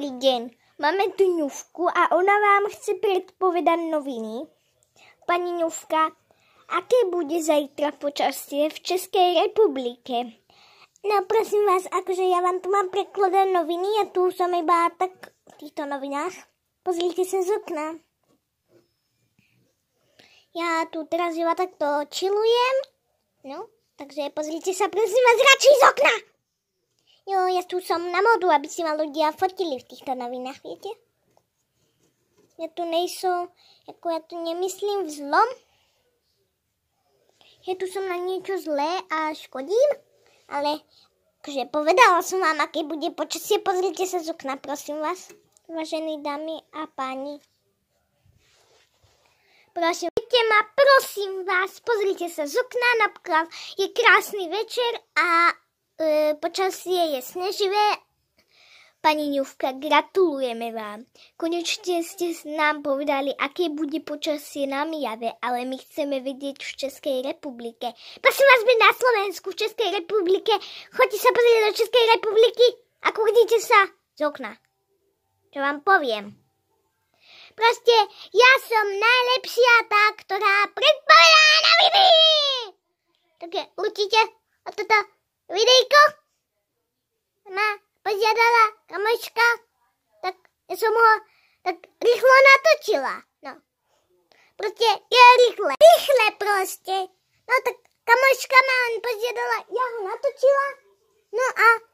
Dobrý deň, máme tu ňufku a ona vám chce predpovedať noviny. Pani ňufka, aké bude zajtra počasie v Českej republike? No prosím vás, akože ja vám tu mám prekladať noviny a tu som iba tak v týchto novinách. Pozrite sa z okna. Ja tu teraz iba takto čilujem. No, takže pozrite sa prosím vás radšej z okna. Jo, ja tu som na modu, aby si ma ľudia fotili v týchto novinách, viete? Ja tu nejsou, ako ja tu nemyslím vzlom. Ja tu som na niečo zlé a škodím, ale akože povedala som vám, aké bude počasie. Pozrite sa z okna, prosím vás, vážení dámy a páni. Prosím, ma, prosím vás, pozrite sa z okna, napríklad je krásny večer a Počasie je sneživé. Pani ňufka, gratulujeme vám. Konečne ste nám povedali, aké bude počasie na Mijave, ale my chceme vedieť v Českej republike. Prosím vás, byť na Slovensku, v Českej republike. Choďte sa pozrieť do Českej republiky a kúknite sa z okna. Čo vám poviem. Proste ja som najlepšia tá, ktorá predpovedá na vidí. Takže určite a toto videjko kamočka, tak ja som ho tak rýchlo natočila. No. Proste je rýchle. Rýchle proste. No tak kamočka ma on požiadala, ja ho natočila. No a